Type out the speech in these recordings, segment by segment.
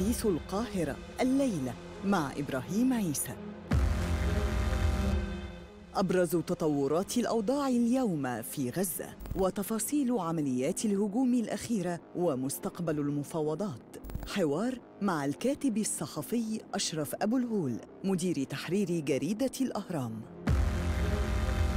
حديث القاهرة الليلة مع إبراهيم عيسى أبرز تطورات الأوضاع اليوم في غزة وتفاصيل عمليات الهجوم الأخيرة ومستقبل المفاوضات حوار مع الكاتب الصحفي أشرف أبو الهول مدير تحرير جريدة الأهرام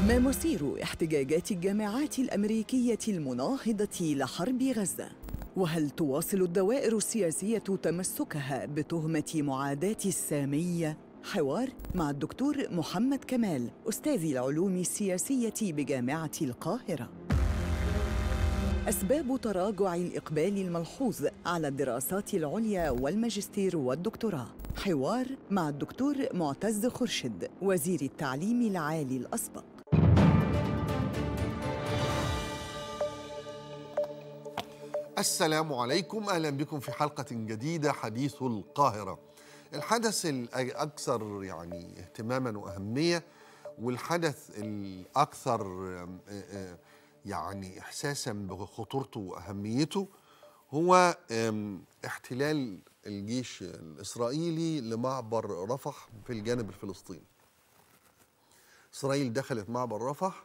ما مصير احتجاجات الجامعات الأمريكية المناهضة لحرب غزة؟ وهل تواصل الدوائر السياسية تمسكها بتهمة معاداة السامية؟ حوار مع الدكتور محمد كمال أستاذ العلوم السياسية بجامعة القاهرة أسباب تراجع الإقبال الملحوظ على الدراسات العليا والماجستير والدكتوراه حوار مع الدكتور معتز خرشد وزير التعليم العالي الأسبق السلام عليكم اهلا بكم في حلقه جديده حديث القاهره الحدث الاكثر يعني اهتماما واهميه والحدث الاكثر آه، آه، يعني احساسا بخطورته واهميته هو احتلال الجيش الاسرائيلي لمعبر رفح في الجانب الفلسطيني اسرائيل دخلت معبر رفح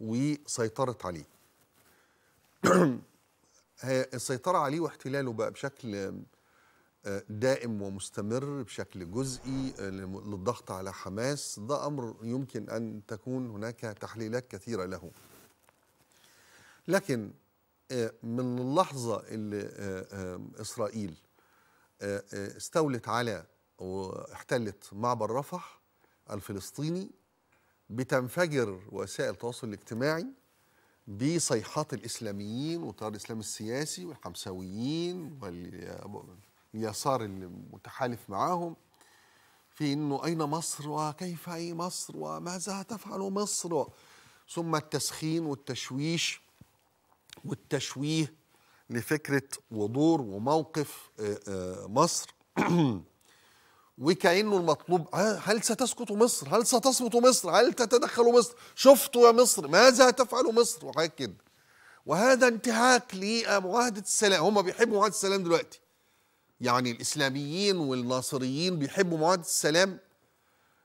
وسيطرت عليه هي السيطرة عليه واحتلاله بقى بشكل آه، دائم ومستمر بشكل جزئي آه، للضغط على حماس ده أمر يمكن أن تكون هناك تحليلات كثيرة له لكن آه، من اللحظة اللي إسرائيل استولت على واحتلت معبر رفح الفلسطيني بتنفجر وسائل التواصل الاجتماعي بصيحات الاسلاميين وتيار الاسلام السياسي والحمساويين واليسار المتحالف معاهم في انه اين مصر وكيف اي مصر وماذا تفعل مصر ثم التسخين والتشويش والتشويه لفكره وضور وموقف آه، آه، مصر وكأنه المطلوب آه، هل ستسقط مصر هل ستصمت مصر هل تتدخل مصر شفتوا يا مصر ماذا تفعل مصر وحاجات كده وهذا انتهاك لمعاهدة السلام هم بيحبوا معاهدة السلام دلوقتي يعني الإسلاميين والناصريين بيحبوا معاهدة السلام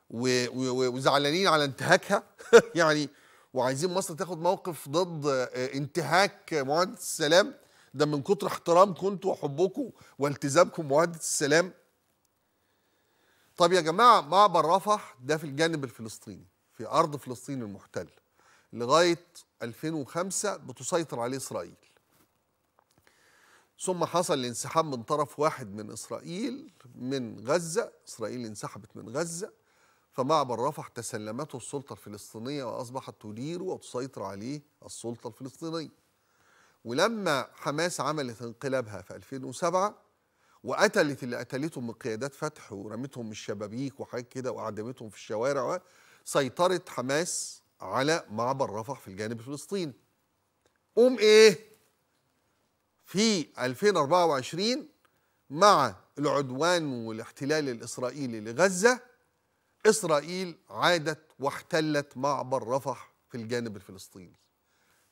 وزعلانين على انتهاكها يعني وعايزين مصر تاخد موقف ضد آه، انتهاك معاهدة السلام ده من كتر احترامكم كنت وحبكم والتزامكم بمعاهدة السلام طب يا جماعه معبر رفح ده في الجانب الفلسطيني في ارض فلسطين المحتله لغايه 2005 بتسيطر عليه اسرائيل ثم حصل الانسحاب من طرف واحد من اسرائيل من غزه اسرائيل انسحبت من غزه فمعبر رفح تسلمته السلطه الفلسطينيه واصبحت تديره وتسيطر عليه السلطه الفلسطينيه ولما حماس عملت انقلابها في 2007 وقتلت اللي قتلتهم من قيادات فتح ورمتهم من الشبابيك وحاجات كده وأعدمتهم في الشوارع سيطرت حماس على معبر رفح في الجانب الفلسطيني قوم إيه في 2024 مع العدوان والاحتلال الإسرائيلي لغزة إسرائيل عادت واحتلت معبر رفح في الجانب الفلسطيني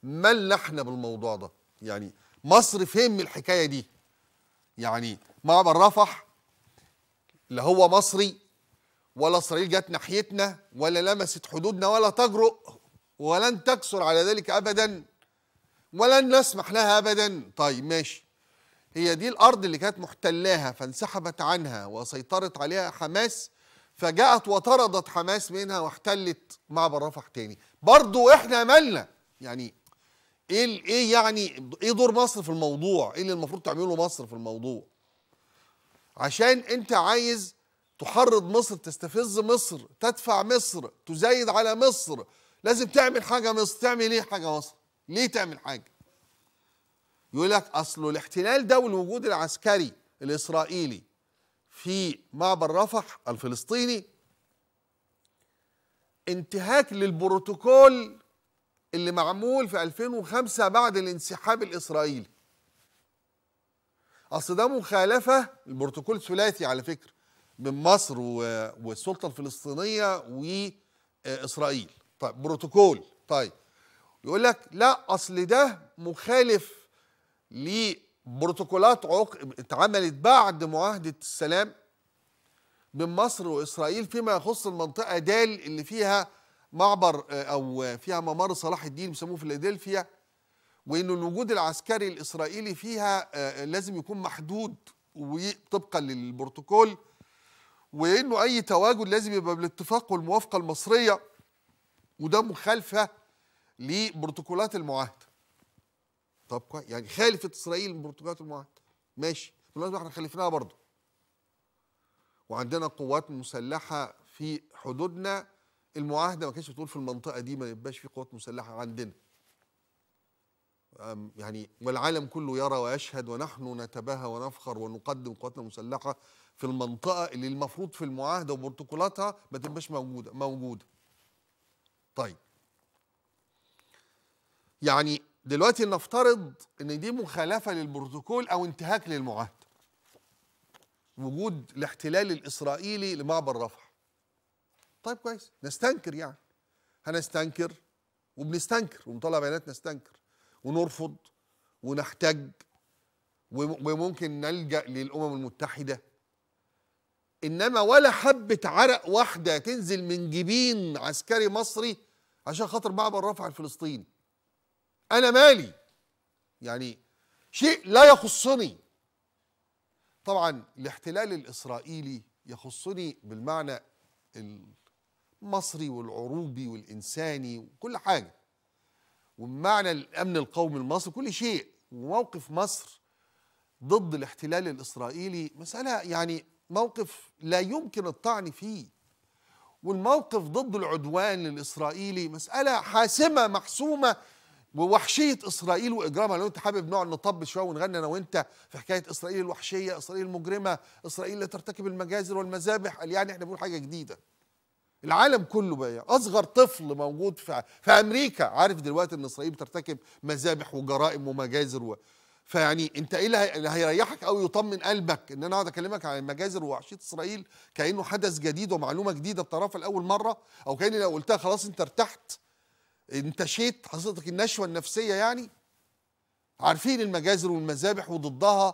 ما اللي بالموضوع ده يعني مصر فهم الحكاية دي يعني معبر رفح لا هو مصري ولا اسرائيل جت ناحيتنا ولا لمست حدودنا ولا تجرؤ ولن تكسر على ذلك ابدا ولن نسمح لها ابدا طيب ماشي هي دي الارض اللي كانت محتلاها فانسحبت عنها وسيطرت عليها حماس فجاءت وطردت حماس منها واحتلت معبر رفح تاني برضو احنا مالنا يعني ايه ايه يعني ايه دور مصر في الموضوع ايه اللي المفروض تعمله مصر في الموضوع عشان انت عايز تحرض مصر تستفز مصر تدفع مصر تزايد على مصر لازم تعمل حاجه مصر تعمل ايه حاجه مصر ليه تعمل حاجه يقول لك اصله الاحتلال ده والوجود العسكري الاسرائيلي في معبر رفح الفلسطيني انتهاك للبروتوكول اللي معمول في 2005 بعد الانسحاب الإسرائيلي أصل ده مخالفة البروتوكول ثلاثي على فكرة من مصر والسلطة الفلسطينية وإسرائيل طيب بروتوكول طيب يقول لك لا أصل ده مخالف لبروتوكولات عقد اتعملت بعد معاهدة السلام بين مصر وإسرائيل فيما يخص المنطقة دال اللي فيها معبر آه، او فيها ممر صلاح الدين بيسموه فيلادلفيا وان الوجود العسكري الاسرائيلي فيها آه، آه، لازم يكون محدود وطبقا للبروتوكول وانه اي تواجد لازم يبقى بالاتفاق والموافقه المصريه وده مخالفه لبروتوكولات المعاهده. طب كويس يعني خالفت اسرائيل بروتوكولات المعاهده ماشي بالمناسبه احنا خالفناها برضه. وعندنا قوات مسلحه في حدودنا المعاهده ما كانتش بتقول في المنطقه دي ما يبقاش في قوات مسلحه عندنا يعني والعالم كله يرى ويشهد ونحن نتباهى ونفخر ونقدم قواتنا المسلحه في المنطقه اللي المفروض في المعاهده وبروتوكولاتها ما تبقاش موجوده موجوده. طيب. يعني دلوقتي نفترض ان دي مخالفه للبروتوكول او انتهاك للمعاهده. وجود الاحتلال الاسرائيلي لمعبر رفح. طيب كويس نستنكر يعني هنستنكر وبنستنكر ونطلع بيانات نستنكر ونرفض ونحتج وممكن نلجا للامم المتحده انما ولا حبه عرق واحده تنزل من جبين عسكري مصري عشان خاطر معبر رفع الفلسطيني انا مالي يعني شيء لا يخصني طبعا الاحتلال الاسرائيلي يخصني بالمعنى مصري والعروبي والإنساني وكل حاجة ومعنى الأمن القومي المصري كل شيء وموقف مصر ضد الاحتلال الإسرائيلي مسألة يعني موقف لا يمكن الطعن فيه والموقف ضد العدوان الإسرائيلي مسألة حاسمة محسومة ووحشية إسرائيل وإجرامها لو أنت حابب نقعد نطبل شوية ونغني أنا وأنت في حكاية إسرائيل الوحشية إسرائيل المجرمة إسرائيل اللي ترتكب المجازر والمذابح قال يعني إحنا بنقول حاجة جديدة العالم كله بقى يعني. اصغر طفل موجود في في امريكا عارف دلوقتي ان اسرائيل بترتكب مذابح وجرائم ومجازر و... فيعني انت ايه اللي هيريحك او يطمن قلبك ان انا اقعد اكلمك عن المجازر ووحشيه اسرائيل كانه حدث جديد ومعلومه جديده الطرف لاول مره او كان لو قلتها خلاص انت ارتحت انتشيت حصلتك النشوه النفسيه يعني عارفين المجازر والمذابح وضدها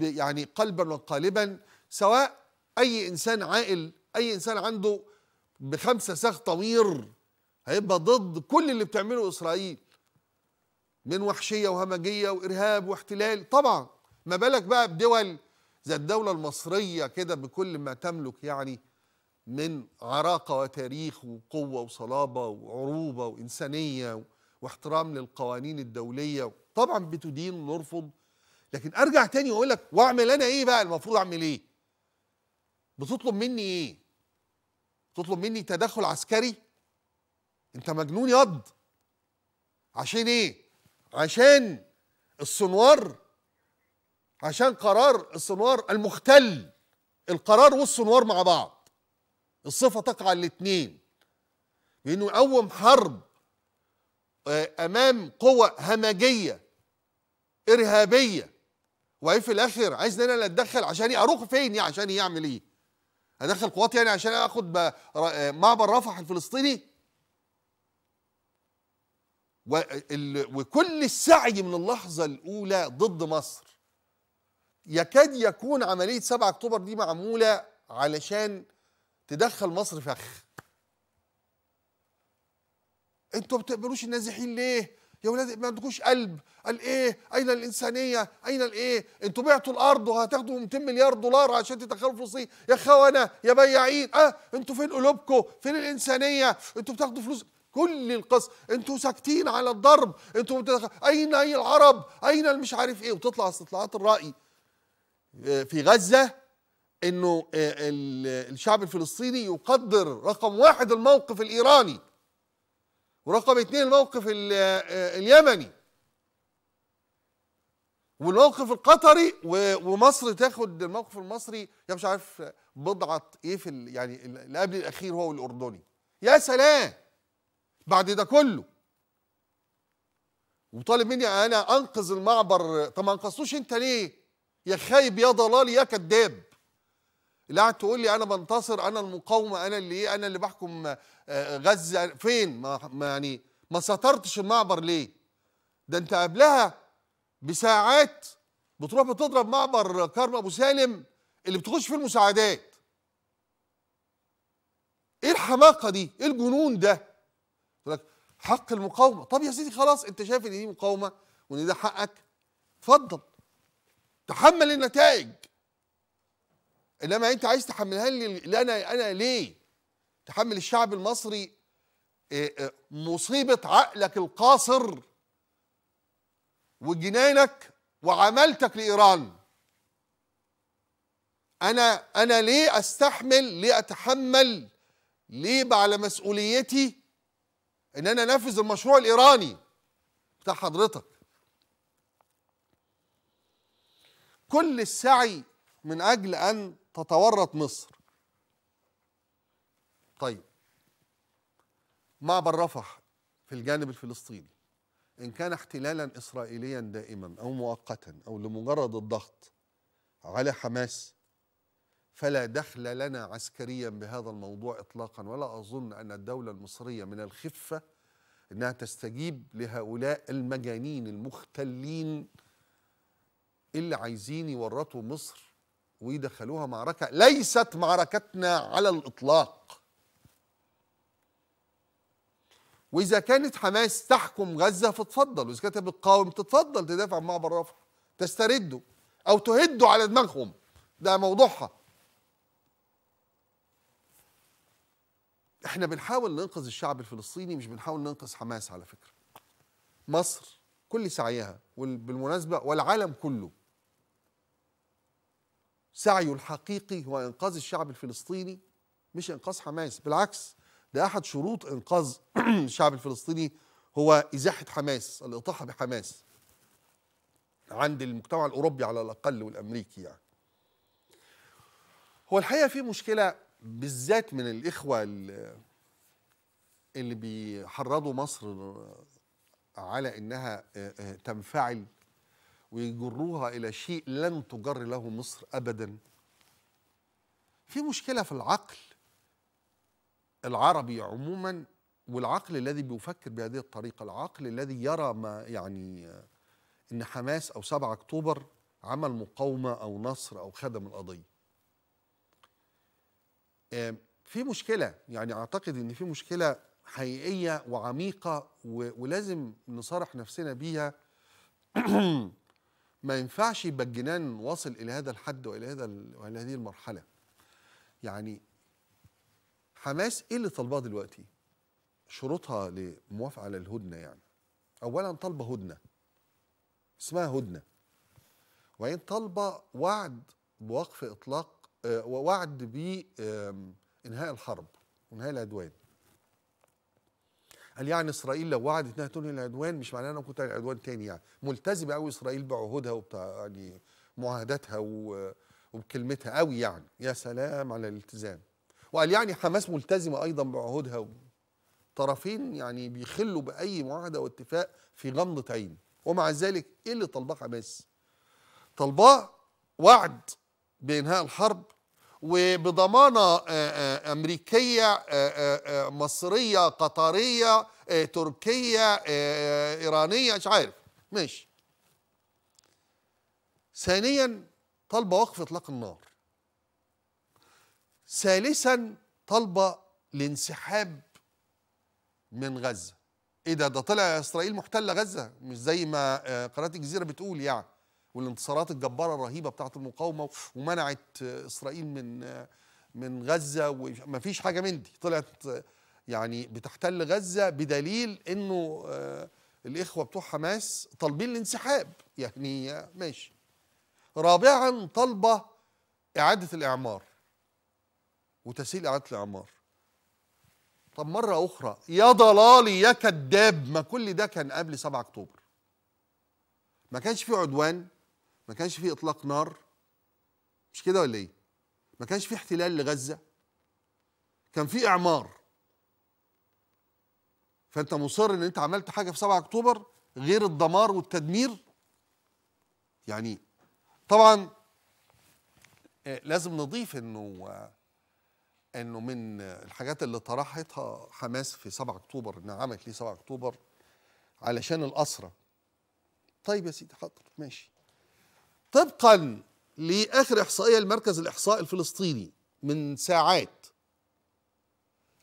يعني قلبا وقالبا سواء اي انسان عاقل اي انسان عنده بخمسه ساخ طوير هيبقى ضد كل اللي بتعمله اسرائيل من وحشيه وهمجيه وارهاب واحتلال طبعا ما بالك بقى بدول زي الدوله المصريه كده بكل ما تملك يعني من عراقه وتاريخ وقوه وصلابه وعروبه وانسانيه واحترام للقوانين الدوليه طبعا بتدين ونرفض لكن ارجع تاني واقول لك واعمل انا ايه بقى المفروض اعمل ايه بتطلب مني ايه تطلب مني تدخل عسكري انت مجنون ياض عشان ايه عشان السنوار عشان قرار السنوار المختل القرار والسنوار مع بعض الصفه تقع الاثنين بانه يقوم حرب آه، امام قوى همجيه ارهابيه وفي الاخر عايز انا اتدخل عشان إيه؟ اروح فين يعني عشان يعمل ايه هدخل قوات يعني عشان اخد معبر رفح الفلسطيني وكل السعي من اللحظة الأولى ضد مصر يكاد يكون عملية 7 أكتوبر دي معمولة علشان تدخل مصر فخ انتوا بتقبلوش النازحين ليه يا ولاد ما عندكوش قلب قال ايه اين الانسانيه اين الايه انتوا بعتوا الارض وهتاخدوا 200 مليار دولار عشان تتخلفوا فلسطين يا خونه يا بياعين اه انتوا فين قلوبكم فين الانسانيه انتوا بتاخدوا فلوس كل القصة انتوا ساكتين على الضرب انتوا بتدخل. اين اي العرب اين المش عارف ايه وتطلع استطلاعات الرأي آه، في غزة انه آه، الشعب الفلسطيني يقدر رقم واحد الموقف الايراني ورقم اثنين الموقف آه، اليمني والموقف القطري ومصر تاخد الموقف المصري يا مش عارف بضعه ايه في يعني اللي قبل الاخير هو الاردني يا سلام بعد ده كله وطالب مني انا انقذ المعبر طب ما انقذتوش انت ليه يا خايب يا ضلال يا كذاب اللي تقول لي انا بنتصر انا المقاومه انا اللي ايه انا اللي بحكم آه، غزه فين ما يعني ما سطرتش المعبر ليه ده انت قبلها بساعات بتروح بتضرب معبر كرم ابو سالم اللي بتخش فيه المساعدات ايه الحماقه دي ايه الجنون ده لك حق المقاومه طب يا سيدي خلاص انت شايف ان دي مقاومه وان ده حقك اتفضل تحمل النتائج انما انت عايز تحملها لي انا انا ليه تحمل الشعب المصري آه، آه، مصيبه عقلك القاصر وجنانك وعملتك لايران انا انا ليه استحمل ليه اتحمل ليه على مسؤوليتي ان انا انفذ المشروع الايراني بتاع حضرتك كل السعي من اجل ان تتورط مصر طيب معبر رفح في الجانب الفلسطيني إن كان احتلالا إسرائيليا دائما أو مؤقتا أو لمجرد الضغط على حماس فلا دخل لنا عسكريا بهذا الموضوع إطلاقا ولا أظن أن الدولة المصرية من الخفة أنها تستجيب لهؤلاء المجانين المختلين اللي عايزين يورطوا مصر ويدخلوها معركة ليست معركتنا على الإطلاق وإذا كانت حماس تحكم غزة فتفضل وإذا كانت بتقاوم تتفضل تدافع عن معبر رفح تسترده أو تهده على دماغهم ده موضوعها احنا بنحاول ننقذ الشعب الفلسطيني مش بنحاول ننقذ حماس على فكرة مصر كل سعيها وبالمناسبة والعالم كله سعيه الحقيقي هو إنقاذ الشعب الفلسطيني مش إنقاذ حماس بالعكس ده أحد شروط إنقاذ الشعب الفلسطيني هو إزاحة حماس الإطاحة بحماس عند المجتمع الأوروبي على الأقل والأمريكي يعني هو الحقيقة في مشكلة بالذات من الإخوة اللي بيحرضوا مصر على إنها آه، آه، تنفعل ويجروها إلى شيء لن تجر له مصر أبدا في مشكلة في العقل العربي عموما والعقل الذي بيفكر بهذه الطريقة العقل الذي يرى ما يعني إن حماس أو 7 أكتوبر عمل مقاومة أو نصر أو خدم القضية في مشكلة يعني أعتقد إن في مشكلة حقيقية وعميقة ولازم نصارح نفسنا بيها ما ينفعش يبقى الجنان واصل الى هذا الحد والى هذا والى هذه المرحله يعني حماس ايه اللي طالباه دلوقتي شروطها لموافقه على الهدنه يعني اولا طالبه هدنه اسمها هدنه وبعدين طالبه وعد بوقف اطلاق ووعد آه، بانهاء الحرب وانهاء العدوان قال يعني اسرائيل لو وعدت انها تنهي العدوان مش معناه انها كنت على العدوان تاني يعني ملتزمه قوي اسرائيل بعهودها وبتاع يعني معاهداتها وبكلمتها قوي يعني يا سلام على الالتزام وقال يعني حماس ملتزمه ايضا بعهودها طرفين يعني بيخلوا باي معاهده واتفاق في غمضه عين ومع ذلك ايه اللي طلباه حماس؟ طلباه وعد بانهاء الحرب وبضمانه آه، آه، امريكيه آه، مصريه قطريه تركيه ايرانيه مش عارف ماشي ثانيا طالبه وقف اطلاق النار ثالثا طالبه الانسحاب من غزه ايه ده ده طلع اسرائيل محتله غزه مش زي ما قناه الجزيره بتقول يعني والانتصارات الجباره الرهيبه بتاعه المقاومه ومنعت اسرائيل من من غزه وما فيش حاجه من دي طلعت يعني بتحتل غزه بدليل انه آه، الاخوه بتوع حماس طالبين الانسحاب يعني ماشي رابعا طالبه اعاده الاعمار وتسهيل اعاده الاعمار طب مرة أخرى يا ضلالي يا كذاب ما كل ده كان قبل 7 أكتوبر ما كانش في عدوان ما كانش في اطلاق نار مش كده ولا ايه ما كانش في احتلال لغزه كان في اعمار فانت مصر ان انت عملت حاجه في 7 اكتوبر غير الدمار والتدمير يعني طبعا آه، لازم نضيف انه آه، انه من الحاجات اللي طرحتها حماس في 7 اكتوبر انها عملت ليه 7 اكتوبر علشان الاسرى طيب يا سيدي حاضر ماشي طبقا لاخر احصائيه لمركز الاحصاء الفلسطيني من ساعات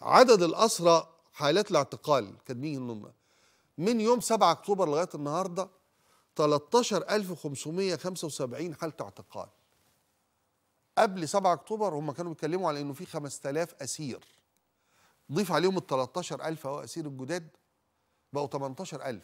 عدد الاسرى حالات الاعتقال كاتبين هم من يوم 7 اكتوبر لغايه النهارده 13575 حاله اعتقال قبل 7 اكتوبر هم كانوا بيتكلموا على انه في 5000 اسير ضيف عليهم ال 13000 اهو اسير الجداد بقوا 18000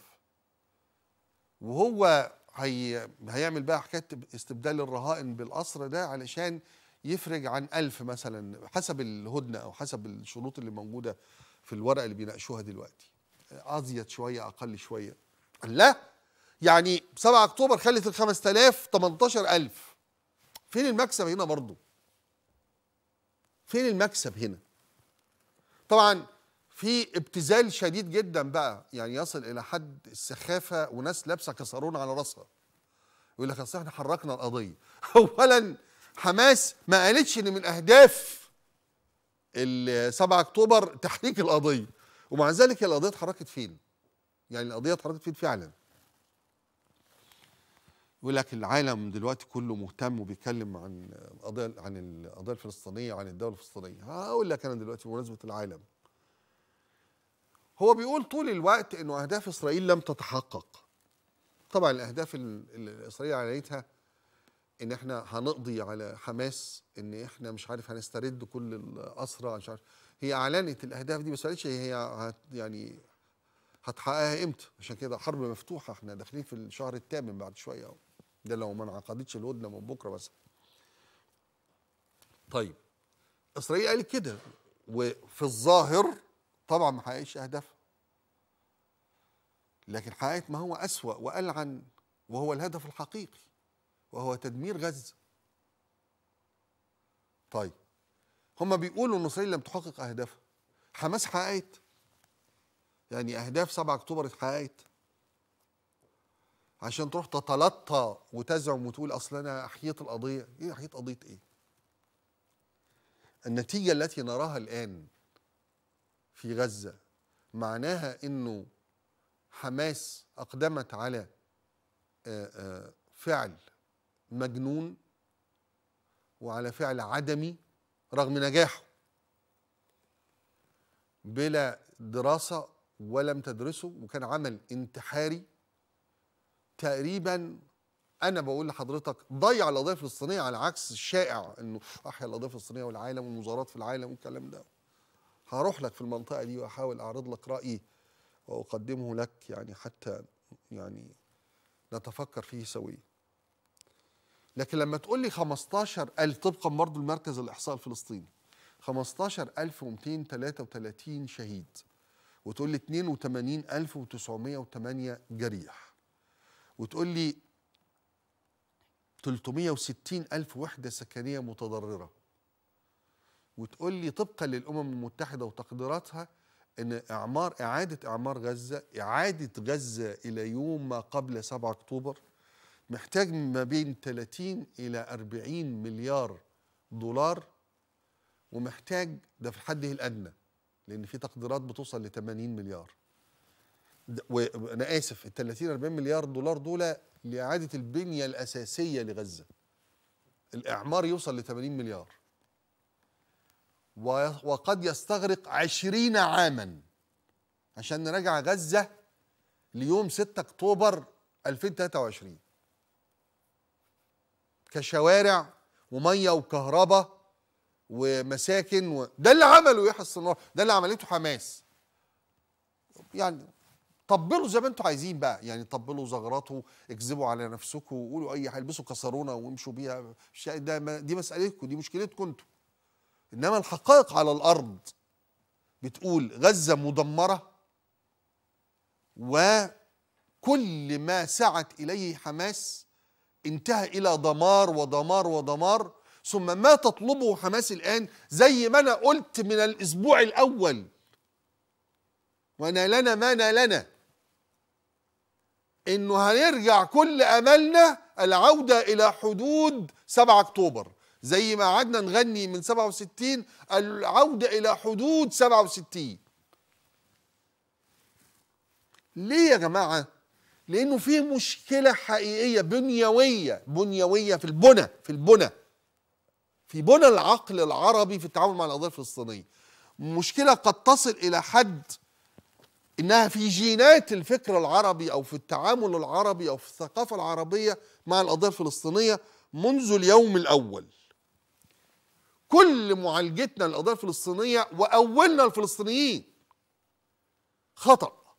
وهو هي هيعمل بقى حكايه استبدال الرهائن بالقصر ده علشان يفرج عن ألف مثلا حسب الهدنه او حسب الشروط اللي موجوده في الورقه اللي بيناقشوها دلوقتي ازيد شويه اقل شويه لا يعني 7 اكتوبر خلت ال 5000 18000 فين المكسب هنا برضه فين المكسب هنا طبعا في ابتذال شديد جدا بقى يعني يصل الى حد السخافه وناس لابسه كسرون على راسها يقول لك اصل احنا حركنا القضيه اولا حماس ما قالتش ان من اهداف ال 7 اكتوبر تحريك القضيه ومع ذلك القضيه اتحركت فين يعني القضيه اتحركت فين فعلا يقول لك العالم دلوقتي كله مهتم وبيتكلم عن القضيه عن القضيه الفلسطينيه عن الدوله الفلسطينيه هقول لك انا دلوقتي بمناسبه العالم هو بيقول طول الوقت انه اهداف اسرائيل لم تتحقق طبعا الاهداف اللي اسرائيل عليتها ان احنا هنقضي على حماس ان احنا مش عارف هنسترد كل الاسرى مش عارف هي اعلنت الاهداف دي بس قالتش هي هت يعني هتحققها امتى عشان كده حرب مفتوحه احنا داخلين في الشهر الثامن بعد شويه ده لو ما انعقدتش الهدنه من بكره بس طيب اسرائيل قالت كده وفي الظاهر طبعا ما حققش اهدافها لكن حقيقة ما هو أسوأ وألعن وهو الهدف الحقيقي وهو تدمير غزة طيب هما بيقولوا إن إسرائيل لم تحقق أهدافها حماس حققت يعني أهداف 7 أكتوبر اتحققت عشان تروح تتلطى وتزعم وتقول أصل أنا أحييت القضية إيه أحييت قضية إيه النتيجة التي نراها الآن في غزة معناها أنه حماس أقدمت على آه، آه، فعل مجنون وعلى فعل عدمي رغم نجاحه بلا دراسة ولم تدرسه وكان عمل انتحاري تقريبا انا بقول لحضرتك ضيع القضيه الفلسطينيه على عكس الشائع انه احيا القضيه الفلسطينيه والعالم والمزارات في العالم والكلام ده هروح لك في المنطقه دي واحاول اعرض لك رايي وأقدمه لك يعني حتى يعني نتفكر فيه سويا لكن لما تقول لي 15000 طبقا برضه المركز الإحصاء الفلسطيني 15233 شهيد وتقول لي 82908 جريح وتقول لي 360 ألف وحدة سكنية متضررة وتقول لي طبقا للأمم المتحدة وتقديراتها ان اعمار اعاده اعمار غزه اعاده غزه الى يوم ما قبل 7 اكتوبر محتاج ما بين 30 الى 40 مليار دولار ومحتاج ده في حده الادنى لان في تقديرات بتوصل ل 80 مليار وانا اسف ال 30 40 مليار دولار دول لاعاده البنيه الاساسيه لغزه الاعمار يوصل ل 80 مليار وقد يستغرق عشرين عاما عشان نراجع غزة ليوم 6 أكتوبر 2023 كشوارع ومية وكهرباء ومساكن و... ده اللي عمله يحيى الصناعي ده اللي عملته حماس يعني طبلوا زي ما انتوا عايزين بقى يعني طبلوا زغراته اكذبوا على نفسكم وقولوا اي حاجه البسوا كسرونه وامشوا بيها ده دي مسألتكم دي مشكلتكم انتوا انما الحقائق على الارض بتقول غزه مدمره وكل ما سعت اليه حماس انتهى الى دمار ودمار ودمار ثم ما تطلبه حماس الان زي ما انا قلت من الاسبوع الاول ونالنا ما نالنا انه هنرجع كل املنا العوده الى حدود 7 اكتوبر زي ما قعدنا نغني من 67 العودة إلى حدود 67 ليه يا جماعة؟ لأنه في مشكلة حقيقية بنيوية بنيوية في البنى في البنى في بنى العقل العربي في التعامل مع القضية الفلسطينية مشكلة قد تصل إلى حد انها في جينات الفكر العربي او في التعامل العربي او في الثقافه العربيه مع القضيه الفلسطينيه منذ اليوم الاول كل معالجتنا للقضيه الفلسطينيه واولنا الفلسطينيين خطا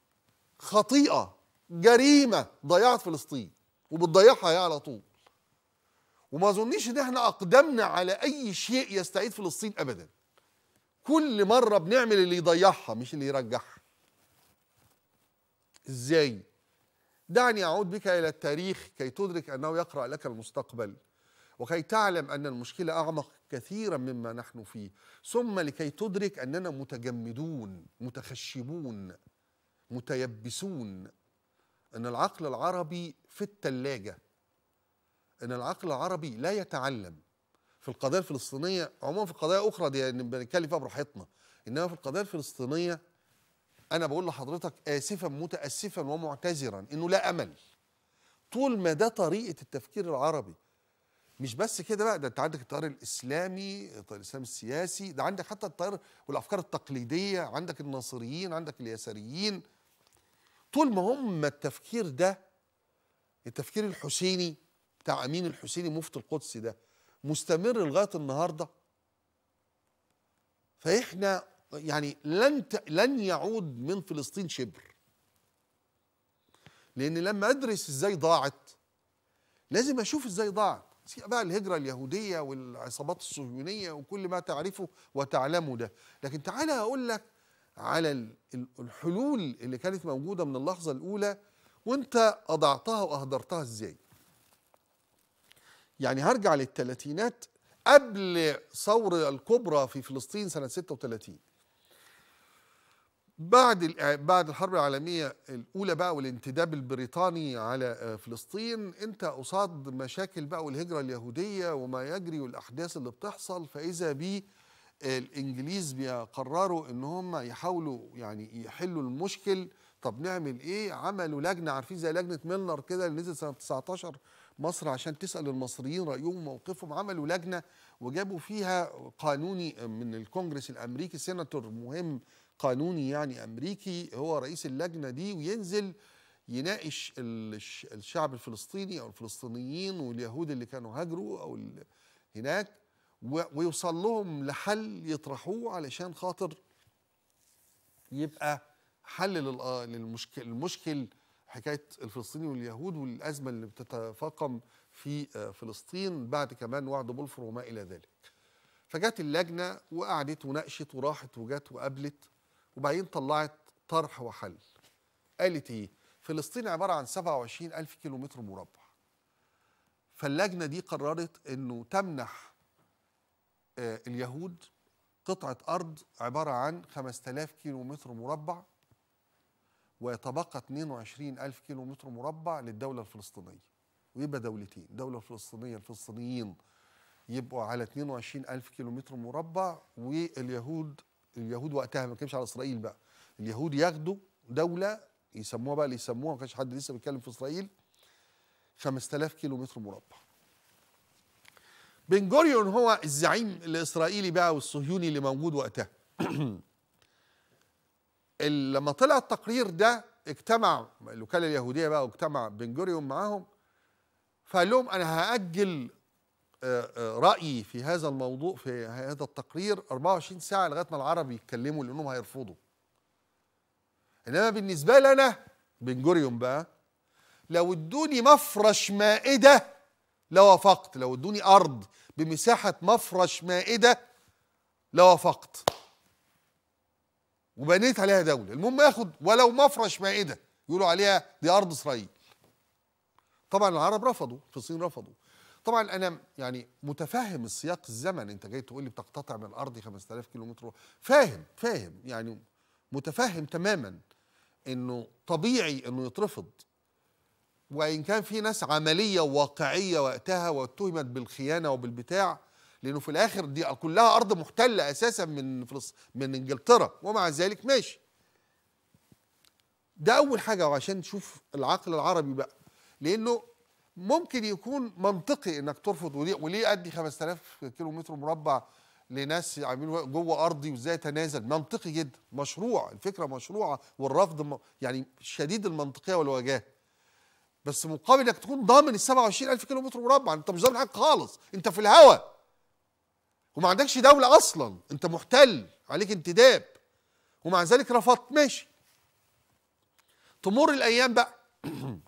خطيئه جريمه ضيعت فلسطين وبتضيعها هي على طول وما اظنيش ان احنا اقدمنا على اي شيء يستعيد فلسطين ابدا كل مره بنعمل اللي يضيعها مش اللي يرجعها ازاي دعني اعود بك الى التاريخ كي تدرك انه يقرا لك المستقبل وكي تعلم أن المشكلة أعمق كثيرا مما نحن فيه ثم لكي تدرك أننا متجمدون متخشبون متيبسون أن العقل العربي في التلاجة أن العقل العربي لا يتعلم في القضية الفلسطينية عموما في قضايا أخرى دي يعني بنتكلم فيها براحتنا إنما في القضية الفلسطينية أنا بقول لحضرتك آسفا متأسفا ومعتذرا إنه لا أمل طول ما ده طريقة التفكير العربي مش بس كده بقى ده انت عندك التيار الاسلامي التيار الاسلامي السياسي ده عندك حتى التيار والافكار التقليديه عندك الناصريين عندك اليساريين طول ما هم التفكير ده التفكير الحسيني بتاع امين الحسيني مفتي القدس ده مستمر لغايه النهارده فاحنا يعني لن لن يعود من فلسطين شبر لان لما ادرس ازاي ضاعت لازم اشوف ازاي ضاعت بقى الهجرة اليهودية والعصابات الصهيونية وكل ما تعرفه وتعلمه ده لكن تعالى أقول لك على الحلول اللي كانت موجودة من اللحظة الأولى وانت أضعتها وأهدرتها إزاي يعني هرجع للثلاثينات قبل ثورة الكبرى في فلسطين سنة 36 بعد آه، بعد الحرب العالميه الاولى بقى والانتداب البريطاني على آه، فلسطين انت قصاد مشاكل بقى والهجره اليهوديه وما يجري والاحداث اللي بتحصل فاذا بي آه، الانجليز بيقرروا ان هم يحاولوا يعني يحلوا المشكل طب نعمل ايه عملوا لجنه عارفين زي لجنه ميلنر كده اللي نزلت سنه 19 مصر عشان تسال المصريين رايهم وموقفهم عملوا لجنه وجابوا فيها قانوني من الكونجرس الامريكي سيناتور مهم قانوني يعني امريكي هو رئيس اللجنه دي وينزل يناقش الشعب الفلسطيني او الفلسطينيين واليهود اللي كانوا هاجروا او هناك ويوصل لهم لحل يطرحوه علشان خاطر يبقى حل للمشكل المشكل حكايه الفلسطيني واليهود والازمه اللي بتتفاقم في آه، فلسطين بعد كمان وعد بولفور وما الى ذلك. فجت اللجنه وقعدت وناقشت وراحت وجت وقابلت وبعدين طلعت طرح وحل قالت ايه فلسطين عباره عن 27 ألف كيلو متر مربع فاللجنه دي قررت انه تمنح آه، اليهود قطعه ارض عباره عن 5000 كيلو متر مربع ويتبقى 22 ألف كيلو متر مربع للدوله الفلسطينيه ويبقى دولتين الدوله الفلسطينيه الفلسطينيين يبقوا على 22 ألف كيلو متر مربع واليهود اليهود وقتها ما كانش على اسرائيل بقى اليهود ياخدوا دوله يسموها بقى اللي يسموها ما كانش حد لسه بيتكلم في اسرائيل 5000 كيلو متر مربع بن جوريون هو الزعيم الاسرائيلي بقى والصهيوني اللي موجود وقتها لما طلع التقرير ده اجتمع الوكاله اليهوديه بقى واجتمع بن جوريون معاهم فقال لهم انا هاجل آه، آه، رايي في هذا الموضوع في هذا التقرير 24 ساعه لغايه ما العرب يتكلموا لانهم هيرفضوا انما بالنسبه لي انا بن جوريون بقى لو ادوني مفرش مائده لوافقت لو ادوني ارض بمساحه مفرش مائده لوافقت وبنيت عليها دوله المهم ياخد ولو مفرش مائده يقولوا عليها دي ارض اسرائيل طبعا العرب رفضوا في الصين رفضوا طبعا انا يعني متفهم السياق الزمن انت جاي تقول لي بتقتطع من الارض 5000 كيلومتر فاهم فاهم يعني متفهم تماما انه طبيعي انه يترفض وان كان في ناس عمليه وواقعيه وقتها واتهمت بالخيانه وبالبتاع لانه في الاخر دي كلها ارض محتله اساسا من فلسطين من انجلترا ومع ذلك ماشي ده اول حاجه وعشان تشوف العقل العربي بقى لانه ممكن يكون منطقي انك ترفض وليه, وليه ادي 5000 كيلو متر مربع لناس عاملين جوه ارضي وازاي اتنازل منطقي جدا مشروع الفكره مشروعه والرفض يعني شديد المنطقيه والوجاهه بس مقابل انك تكون ضامن ال 27000 كيلو متر مربع انت مش ضامن حاجه خالص انت في الهواء وما عندكش دوله اصلا انت محتل عليك انتداب ومع ذلك رفضت ماشي تمر الايام بقى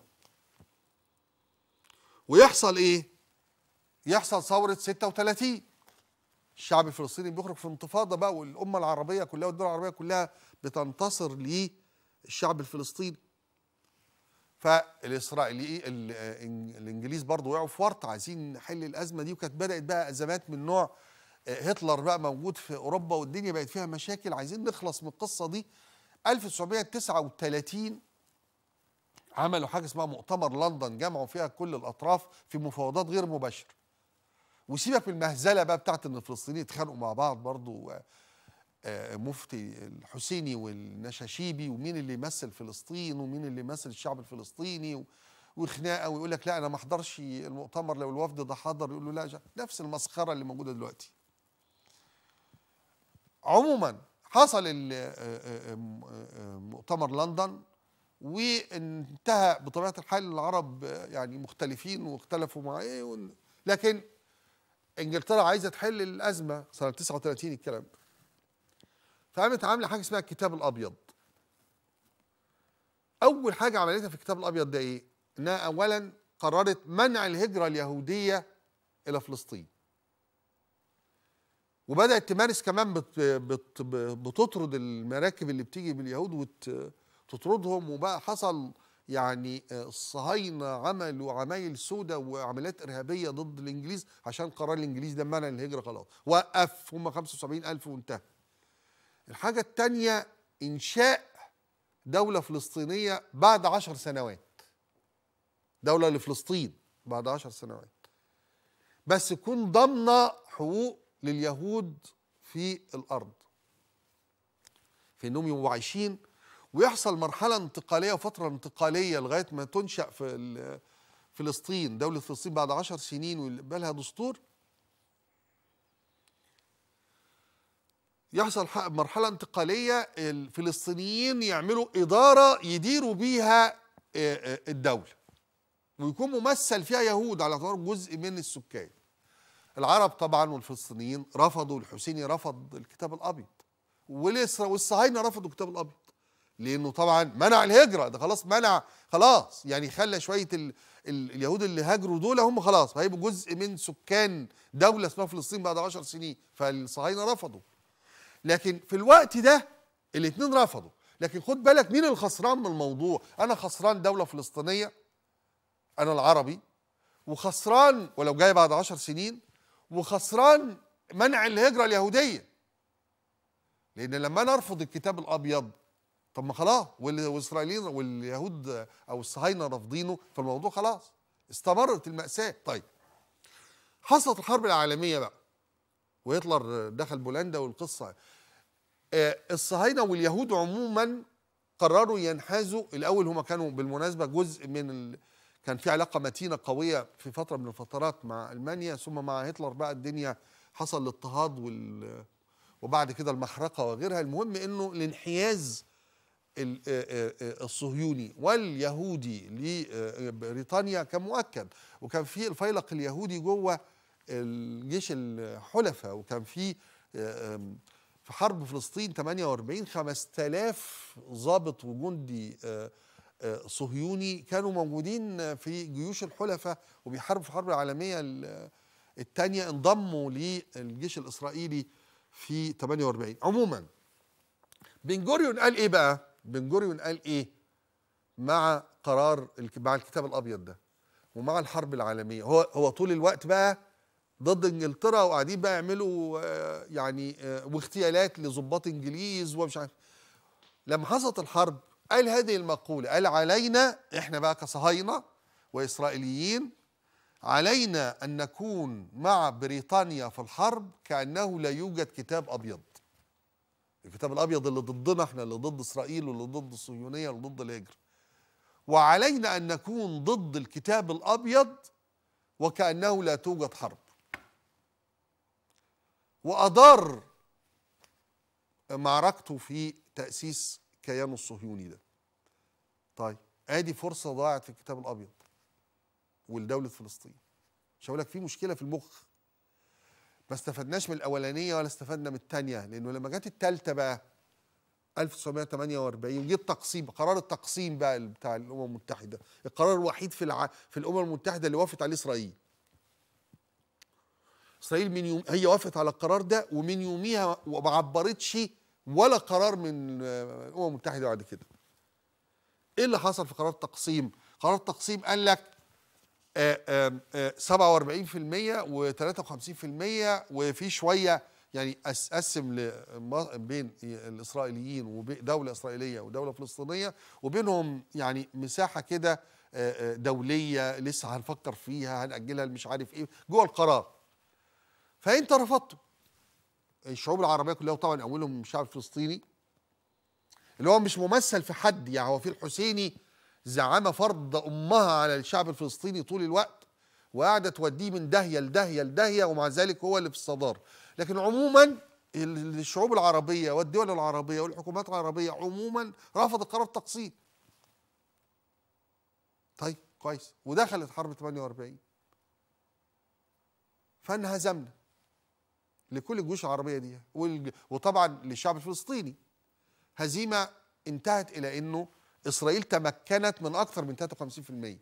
ويحصل ايه يحصل ثوره 36 الشعب الفلسطيني بيخرج في انتفاضه بقى والامه العربيه كلها والدول العربيه كلها بتنتصر للشعب الفلسطيني فالاسرائيلي الانجليز برضه وقعوا في ورطه عايزين نحل الازمه دي وكانت بدات بقى ازمات من نوع آه، هتلر بقى موجود في اوروبا والدنيا بقت فيها مشاكل عايزين نخلص من القصه دي 1939 عملوا حاجه اسمها مؤتمر لندن جمعوا فيها كل الاطراف في مفاوضات غير مباشره وسيبك من المهزله بقى بتاعت ان الفلسطينيين اتخانقوا مع بعض برضو آه، آه، مفتي الحسيني والنشاشيبي ومين اللي يمثل فلسطين ومين اللي يمثل الشعب الفلسطيني وخناقه ويقول لك لا انا ما احضرش المؤتمر لو الوفد ده حضر يقول له لا جا. نفس المسخره اللي موجوده دلوقتي. عموما حصل آه، مؤتمر لندن وانتهى بطبيعه الحال العرب يعني مختلفين واختلفوا مع ايه لكن انجلترا عايزه تحل الازمه سنه 39 الكلام ده فقامت عامله حاجه اسمها الكتاب الابيض اول حاجه عملتها في الكتاب الابيض ده ايه انها اولا قررت منع الهجره اليهوديه الى فلسطين وبدات تمارس كمان بتطرد المراكب اللي بتيجي باليهود وت تطردهم وبقى حصل يعني الصهاينه آه، عملوا عمايل سودة وعمليات ارهابيه ضد الانجليز عشان قرار الانجليز ده منع الهجره خلاص وقف هم 75000 وانتهى الحاجه الثانيه انشاء دوله فلسطينيه بعد 10 سنوات دوله لفلسطين بعد 10 سنوات بس تكون ضامنه حقوق لليهود في الارض في انهم يبقوا عايشين ويحصل مرحله انتقاليه وفتره انتقاليه لغايه ما تنشا في فلسطين دوله فلسطين بعد عشر سنين ويقبلها لها دستور يحصل مرحله انتقاليه الفلسطينيين يعملوا اداره يديروا بيها آه، آه، الدوله ويكون ممثل فيها يهود على اعتبار جزء من السكان العرب طبعا والفلسطينيين رفضوا الحسيني رفض الكتاب الابيض والصهاينه رفضوا الكتاب الابيض لانه طبعا منع الهجره ده خلاص منع خلاص يعني خلى شويه ال... ال... اليهود اللي هاجروا دول هم خلاص هيبقوا جزء من سكان دوله اسمها فلسطين بعد 10 سنين فالصهاينه رفضوا لكن في الوقت ده الاثنين رفضوا لكن خد بالك مين الخسران من الموضوع انا خسران دوله فلسطينيه انا العربي وخسران ولو جاي بعد 10 سنين وخسران منع الهجره اليهوديه لان لما انا ارفض الكتاب الابيض طب ما خلاص والاسرائيليين واليهود او الصهاينه رافضينه فالموضوع خلاص استمرت الماساه طيب حصلت الحرب العالميه بقى وهتلر دخل بولندا والقصه آه، الصهاينه واليهود عموما قرروا ينحازوا الاول هم كانوا بالمناسبه جزء من ال... كان في علاقه متينه قويه في فتره من الفترات مع المانيا ثم مع هتلر بقى الدنيا حصل الاضطهاد وال... وبعد كده المحرقه وغيرها المهم انه الانحياز آه، آه، آه، الصهيوني واليهودي لبريطانيا كان مؤكد وكان في الفيلق اليهودي جوه الجيش الحلفاء وكان في في حرب فلسطين 48 5000 ضابط وجندي صهيوني كانوا موجودين في جيوش الحلفاء وبيحاربوا في الحرب العالميه الثانيه انضموا للجيش الاسرائيلي في 48 عموما بن جوريون قال ايه بقى بن جوريون قال ايه مع قرار مع الكتاب الابيض ده ومع الحرب العالميه هو هو طول الوقت بقى ضد انجلترا وقاعدين بقى يعملوا آه، يعني آه، واغتيالات لظباط انجليز ومش عارف لما حصلت الحرب قال هذه المقوله قال علينا احنا بقى كصهاينه واسرائيليين علينا ان نكون مع بريطانيا في الحرب كانه لا يوجد كتاب ابيض الكتاب الابيض اللي ضدنا احنا اللي ضد اسرائيل واللي ضد الصهيونيه واللي ضد الهجره وعلينا ان نكون ضد الكتاب الابيض وكانه لا توجد حرب وادار معركته في تاسيس كيانه الصهيوني ده طيب ادي فرصه ضاعت في الكتاب الابيض ولدوله فلسطين مش هقول لك في مشكله في المخ ما استفدناش من الاولانيه ولا استفدنا من الثانيه لانه لما جت الثالثه بقى 1948 جه التقسيم قرار التقسيم بقى بتاع الامم المتحده القرار الوحيد في الع... في الامم المتحده اللي وافقت عليه اسرائيل اسرائيل من يوم هي وافقت على القرار ده ومن يوميها وما عبرتش ولا قرار من الامم المتحده بعد كده ايه اللي حصل في قرار التقسيم قرار التقسيم قال لك 47% آه، آه، و53% وفي شويه يعني قسم بين الاسرائيليين ودوله اسرائيليه ودوله فلسطينيه وبينهم يعني مساحه كده آه، دوليه لسه هنفكر فيها هنأجلها مش عارف ايه جوه القرار فانت رفضته الشعوب العربيه كلها وطبعا اولهم الشعب الفلسطيني اللي هو مش ممثل في حد يعني هو في الحسيني زعامه فرض امها على الشعب الفلسطيني طول الوقت وقاعده توديه من داهيه لداهيه لداهيه ومع ذلك هو اللي في الصداره لكن عموما الشعوب العربيه والدول العربيه والحكومات العربيه عموما رفضت قرار التقسيم طيب كويس ودخلت حرب 48 فانهزمنا لكل الجيوش العربيه دي وطبعا للشعب الفلسطيني هزيمه انتهت الى انه اسرائيل تمكنت من اكثر من 53%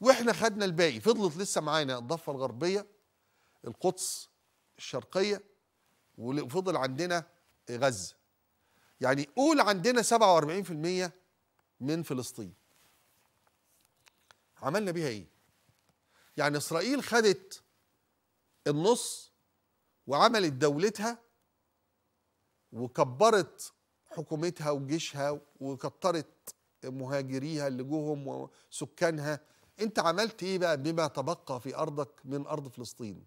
واحنا خدنا الباقي فضلت لسه معانا الضفه الغربيه القدس الشرقيه وفضل عندنا غزه يعني قول عندنا 47% من فلسطين عملنا بيها ايه يعني اسرائيل خدت النص وعملت دولتها وكبرت حكومتها وجيشها وكترت مهاجريها اللي جوهم وسكانها انت عملت ايه بقى بما تبقى في ارضك من ارض فلسطين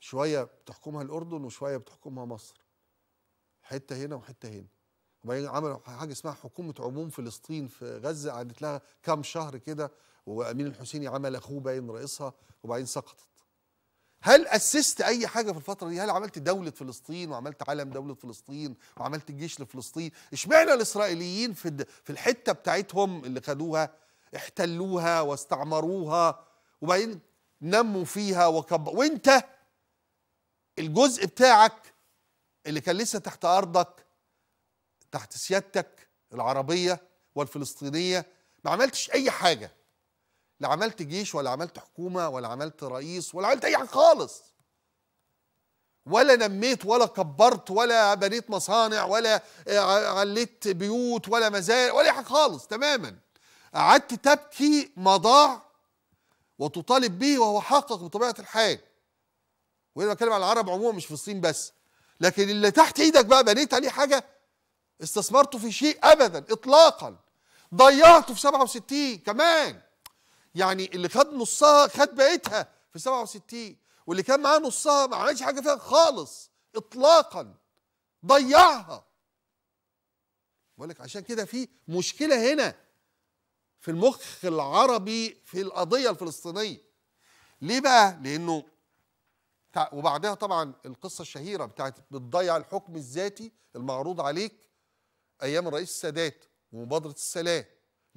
شويه بتحكمها الاردن وشويه بتحكمها مصر حته هنا وحته هنا وبعدين عملوا حاجه اسمها حكومه عموم فلسطين في غزه قعدت لها كام شهر كده وامين الحسيني عمل اخوه باين رئيسها وبعدين سقطت هل اسست اي حاجه في الفتره دي هل عملت دوله فلسطين وعملت علم دوله فلسطين وعملت جيش لفلسطين اشمعنى الاسرائيليين في في الحته بتاعتهم اللي خدوها احتلوها واستعمروها وبعدين نموا فيها وكبروا وانت الجزء بتاعك اللي كان لسه تحت ارضك تحت سيادتك العربيه والفلسطينيه ما عملتش اي حاجه لا عملت جيش ولا عملت حكومه ولا عملت رئيس ولا عملت اي حاجه خالص ولا نميت ولا كبرت ولا بنيت مصانع ولا آه، عليت بيوت ولا مزارع ولا حاجه خالص تماما قعدت تبكي ما ضاع وتطالب به وهو حقق بطبيعه الحال وانا بتكلم على العرب عموما مش في الصين بس لكن اللي تحت ايدك بقى بنيت عليه حاجه استثمرته في شيء ابدا اطلاقا ضيعته في 67 كمان يعني اللي خد نصها خد بقيتها في 67 واللي كان معاه نصها ما عملش حاجه فيها خالص اطلاقا ضيعها بقول لك عشان كده في مشكله هنا في المخ العربي في القضيه الفلسطينيه ليه بقى لانه وبعدها طبعا القصه الشهيره بتاعت بتضيع الحكم الذاتي المعروض عليك ايام الرئيس السادات ومبادره السلام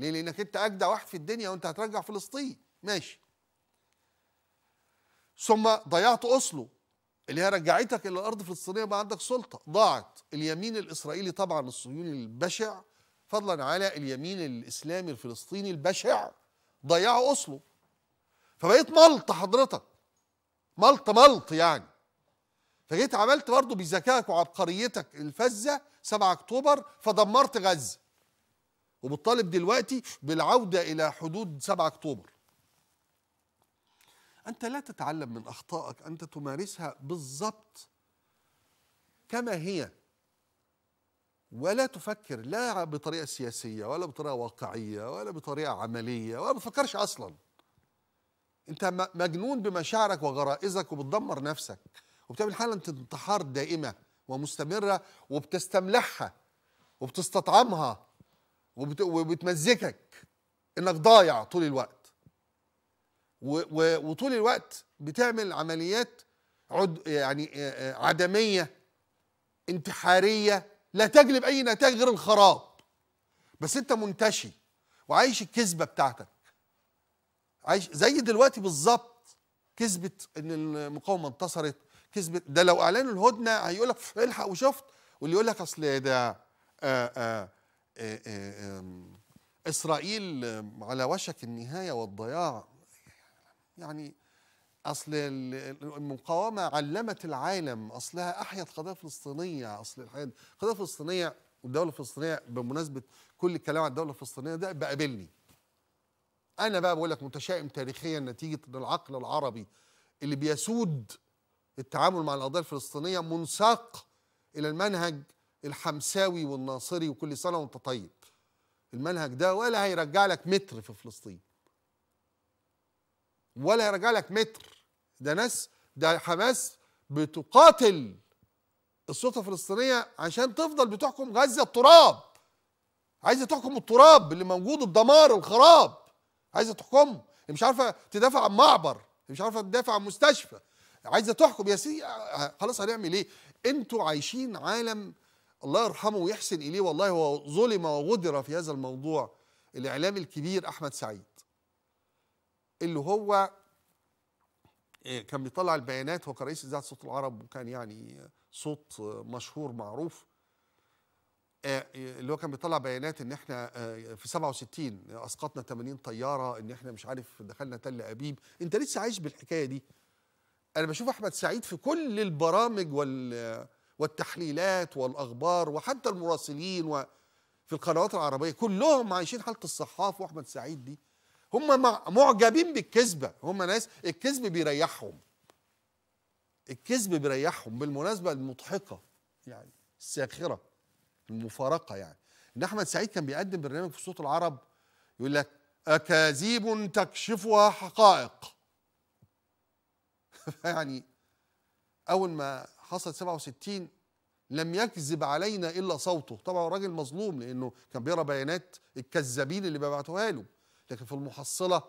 ليه لانك انت اجدع واحد في الدنيا وانت هترجع فلسطين ماشي ثم ضيعت اصله اللي هي رجعتك الى الارض الفلسطينيه ما عندك سلطه ضاعت اليمين الاسرائيلي طبعا الصهيوني البشع فضلا على اليمين الاسلامي الفلسطيني البشع ضيعوا اصله فبقيت ملط حضرتك ملط ملط يعني فجيت عملت برضه بذكائك وعبقريتك الفزه 7 اكتوبر فدمرت غزه وبتطالب دلوقتي بالعودة إلى حدود 7 أكتوبر أنت لا تتعلم من أخطائك أنت تمارسها بالظبط كما هي ولا تفكر لا بطريقة سياسية ولا بطريقة واقعية ولا بطريقة عملية ولا بتفكرش أصلا أنت مجنون بمشاعرك وغرائزك وبتدمر نفسك وبتعمل حالة انتحار دائمة ومستمرة وبتستملحها وبتستطعمها وبتمزكك انك ضايع طول الوقت وطول الوقت بتعمل عمليات عد... يعني عدميه انتحاريه لا تجلب اي نتائج غير الخراب بس انت منتشي وعايش الكذبه بتاعتك عايش زي دلوقتي بالظبط كذبه ان المقاومه انتصرت كذبه ده لو اعلنوا الهدنه هيقول لك الحق وشفت واللي يقول لك اصل إيه ده آآ آآ آه، آه، إسرائيل على وشك النهاية والضياع يعني أصل المقاومة علمت العالم أصلها أحيت قضية فلسطينية أصل القضية الفلسطينية والدولة الفلسطينية بمناسبة كل الكلام عن الدولة الفلسطينية ده بقابلني أنا بقى بقول لك متشائم تاريخيا نتيجة أن العقل العربي اللي بيسود التعامل مع القضية الفلسطينية منساق إلى المنهج الحمساوي والناصري وكل سنه وانت طيب المنهج ده ولا هيرجع لك متر في فلسطين ولا هيرجع لك متر ده ناس ده حماس بتقاتل السلطه الفلسطينيه عشان تفضل بتحكم غزه التراب عايزه تحكم التراب اللي موجود الدمار الخراب عايزه تحكمه مش عارفه تدافع عن معبر مش عارفه تدافع عن مستشفى عايزه تحكم يا سيدي آه، خلاص هنعمل ايه انتوا عايشين عالم الله يرحمه ويحسن إليه والله هو ظلم وغدر في هذا الموضوع الإعلامي الكبير أحمد سعيد اللي هو آه، كان بيطلع البيانات هو كان رئيس إذاعة صوت العرب وكان يعني صوت مشهور معروف آه، اللي هو كان بيطلع بيانات ان احنا آه، في 67 اسقطنا 80 طياره ان احنا مش عارف دخلنا تل ابيب انت لسه عايش بالحكايه دي انا بشوف احمد سعيد في كل البرامج وال والتحليلات والاخبار وحتى المراسلين وفي القنوات العربيه كلهم عايشين حاله الصحاف واحمد سعيد دي هم معجبين بالكذبه هم ناس الكذب بيريحهم الكذب بيريحهم بالمناسبه المضحكه يعني الساخره المفارقه يعني ان احمد سعيد كان بيقدم برنامج في صوت العرب يقول لك اكاذيب تكشفها حقائق يعني اول ما حصلت 67 لم يكذب علينا الا صوته طبعا الراجل مظلوم لانه كان بيقرا بيانات الكذابين اللي بيبعتوها له لكن في المحصله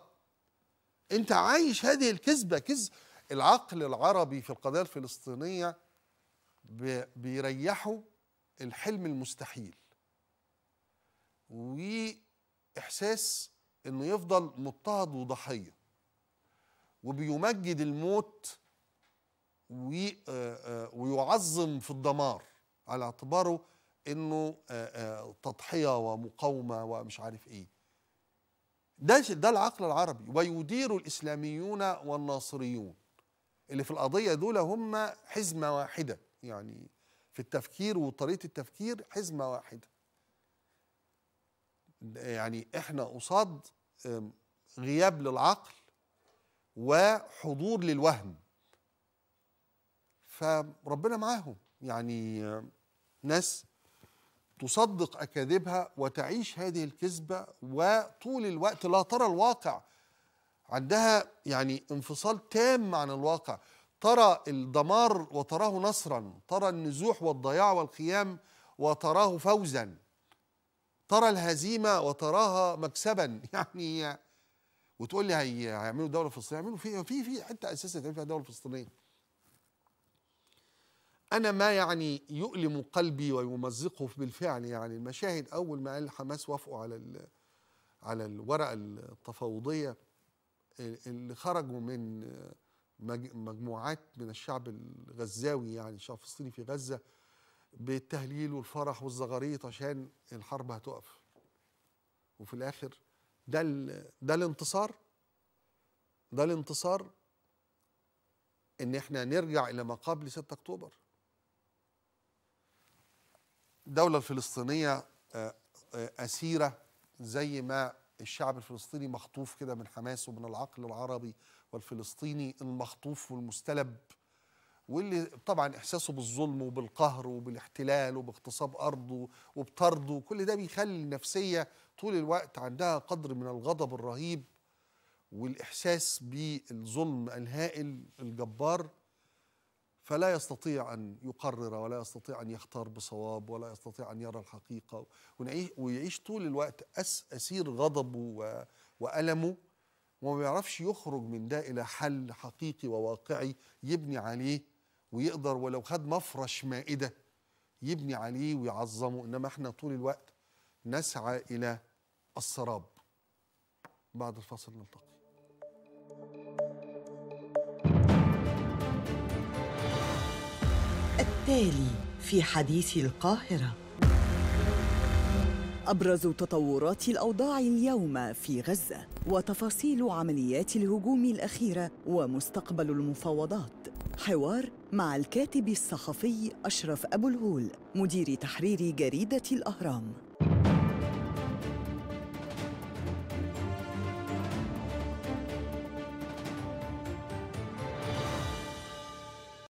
انت عايش هذه الكذبه كذب العقل العربي في القضيه الفلسطينيه بيريحه الحلم المستحيل واحساس انه يفضل مضطهد وضحيه وبيمجد الموت آه، آه، ويعظم في الدمار على اعتباره انه آه، تضحيه ومقاومه ومش عارف ايه ده ده العقل العربي ويدير الاسلاميون والناصريون اللي في القضيه دول هم حزمه واحده يعني في التفكير وطريقه التفكير حزمه واحده يعني احنا قصاد غياب للعقل وحضور للوهم فربنا معاهم يعني ناس تصدق اكاذيبها وتعيش هذه الكذبه وطول الوقت لا ترى الواقع عندها يعني انفصال تام عن الواقع ترى الدمار وتراه نصرا ترى النزوح والضياع والقيام وتراه فوزا ترى الهزيمه وتراها مكسبا يعني وتقول لي هيعملوا دوله فلسطينيه يعملوا في في في حته اساسا تعمل فيها دوله فلسطينيه أنا ما يعني يؤلم قلبي ويمزقه بالفعل يعني المشاهد أول ما قال حماس وافقوا على على الورقة التفاوضية اللي خرجوا من مجموعات من الشعب الغزاوي يعني الشعب الفلسطيني في غزة بالتهليل والفرح والزغاريط عشان الحرب هتقف وفي الآخر ده ده الانتصار ده الانتصار ان احنا نرجع الى ما قبل 6 اكتوبر الدولة الفلسطينية آه، آه، أسيرة زي ما الشعب الفلسطيني مخطوف كده من حماس ومن العقل العربي والفلسطيني المخطوف والمستلب واللي طبعا احساسه بالظلم وبالقهر وبالاحتلال وباغتصاب ارضه وبطرده كل ده بيخلي النفسيه طول الوقت عندها قدر من الغضب الرهيب والاحساس بالظلم الهائل الجبار فلا يستطيع أن يقرر ولا يستطيع أن يختار بصواب ولا يستطيع أن يرى الحقيقة ويعيش طول الوقت أس أسير غضبه وألمه وما بيعرفش يخرج من ده إلى حل حقيقي وواقعي يبني عليه ويقدر ولو خد مفرش مائدة يبني عليه ويعظمه إنما إحنا طول الوقت نسعى إلى السراب بعد الفاصل نلتقي التالي في حديث القاهرة أبرز تطورات الأوضاع اليوم في غزة وتفاصيل عمليات الهجوم الأخيرة ومستقبل المفاوضات حوار مع الكاتب الصحفي أشرف أبو الهول مدير تحرير جريدة الأهرام